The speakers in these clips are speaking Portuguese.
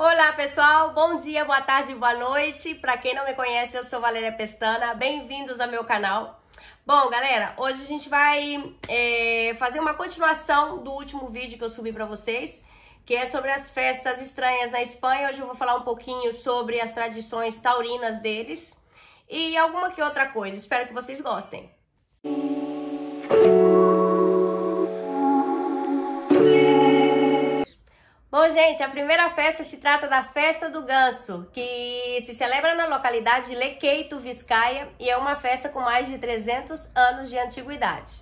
Olá pessoal, bom dia, boa tarde, boa noite. Para quem não me conhece, eu sou Valéria Pestana. Bem-vindos ao meu canal. Bom, galera, hoje a gente vai é, fazer uma continuação do último vídeo que eu subi para vocês, que é sobre as festas estranhas na Espanha. Hoje eu vou falar um pouquinho sobre as tradições taurinas deles e alguma que outra coisa. Espero que vocês gostem. Bom, gente, a primeira festa se trata da Festa do Ganso, que se celebra na localidade de Lequeito, Vizcaia, e é uma festa com mais de 300 anos de antiguidade.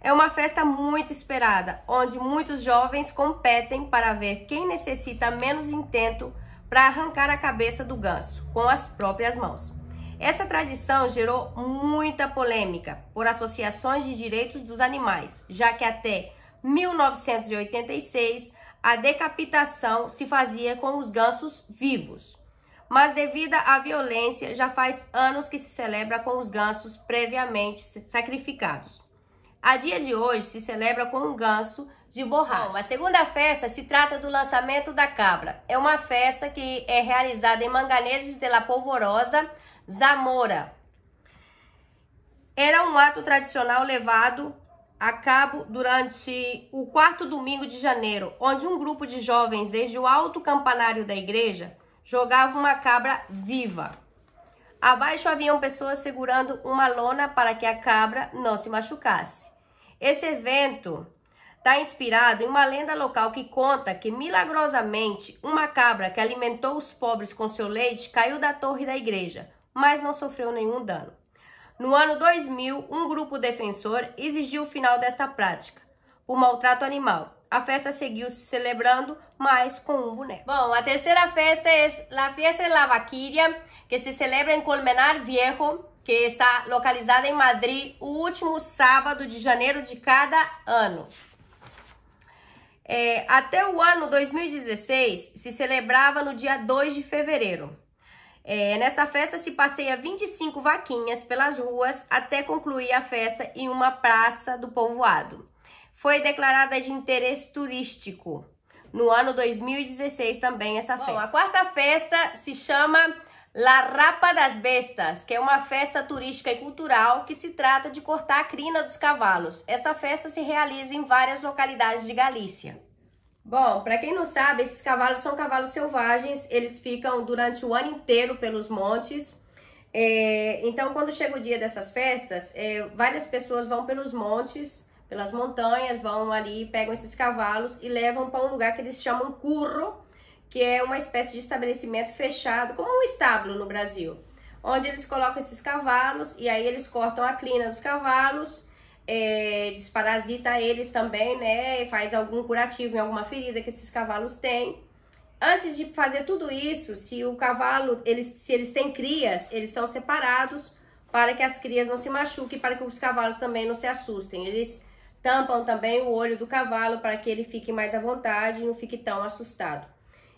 É uma festa muito esperada, onde muitos jovens competem para ver quem necessita menos intento para arrancar a cabeça do ganso com as próprias mãos. Essa tradição gerou muita polêmica por associações de direitos dos animais, já que até 1986 a decapitação se fazia com os gansos vivos, mas devido à violência, já faz anos que se celebra com os gansos previamente sacrificados. A dia de hoje se celebra com um ganso de borracha. Bom, a segunda festa se trata do lançamento da cabra. É uma festa que é realizada em Manganeses de la Polvorosa, Zamora. Era um ato tradicional levado a cabo durante o quarto domingo de janeiro, onde um grupo de jovens desde o alto campanário da igreja jogava uma cabra viva. Abaixo haviam pessoas segurando uma lona para que a cabra não se machucasse. Esse evento está inspirado em uma lenda local que conta que milagrosamente uma cabra que alimentou os pobres com seu leite caiu da torre da igreja, mas não sofreu nenhum dano. No ano 2000, um grupo defensor exigiu o final desta prática, o maltrato animal. A festa seguiu se celebrando, mas com um boneco. Bom, a terceira festa é a Fiesta de la Vaquilla, que se celebra em Colmenar Viejo, que está localizada em Madrid, o último sábado de janeiro de cada ano. É, até o ano 2016, se celebrava no dia 2 de fevereiro. É, nesta festa se passeia 25 vaquinhas pelas ruas até concluir a festa em uma praça do povoado. Foi declarada de interesse turístico no ano 2016 também essa Bom, festa. A quarta festa se chama La Rapa das Bestas, que é uma festa turística e cultural que se trata de cortar a crina dos cavalos. Esta festa se realiza em várias localidades de Galícia. Bom, para quem não sabe, esses cavalos são cavalos selvagens, eles ficam durante o ano inteiro pelos montes. É, então, quando chega o dia dessas festas, é, várias pessoas vão pelos montes, pelas montanhas, vão ali, pegam esses cavalos e levam para um lugar que eles chamam curro, que é uma espécie de estabelecimento fechado, como um estábulo no Brasil, onde eles colocam esses cavalos e aí eles cortam a crina dos cavalos é, desparasita eles também, né? Faz algum curativo em alguma ferida que esses cavalos têm. Antes de fazer tudo isso, se o cavalo, eles, se eles têm crias, eles são separados para que as crias não se machuquem, para que os cavalos também não se assustem. Eles tampam também o olho do cavalo para que ele fique mais à vontade e não fique tão assustado.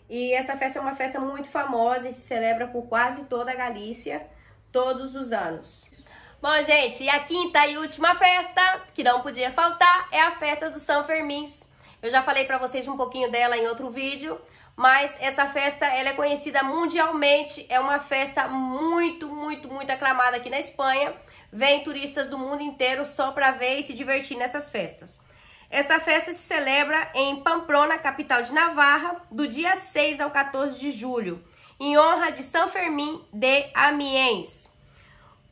E essa festa é uma festa muito famosa e se celebra por quase toda a Galícia todos os anos. Bom, gente, e a quinta e última festa que não podia faltar é a festa do São Fermins. Eu já falei para vocês um pouquinho dela em outro vídeo, mas essa festa ela é conhecida mundialmente, é uma festa muito, muito, muito aclamada aqui na Espanha. Vem turistas do mundo inteiro só para ver e se divertir nessas festas. Essa festa se celebra em Pamplona, capital de Navarra, do dia 6 ao 14 de julho, em honra de São Fermín de Amiens.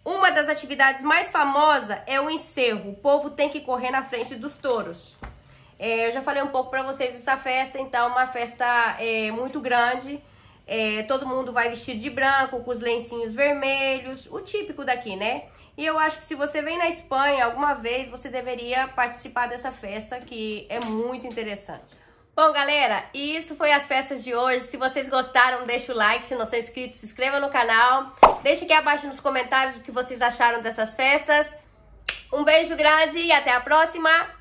Uma das atividades mais famosas é o encerro. O povo tem que correr na frente dos touros. É, eu já falei um pouco para vocês dessa festa, então uma festa é, muito grande. É, todo mundo vai vestido de branco, com os lencinhos vermelhos, o típico daqui, né? E eu acho que se você vem na Espanha alguma vez, você deveria participar dessa festa que é muito interessante. Bom, galera, isso foi as festas de hoje. Se vocês gostaram, deixa o like. Se não são inscritos, se inscreva no canal. Deixe aqui abaixo nos comentários o que vocês acharam dessas festas. Um beijo grande e até a próxima!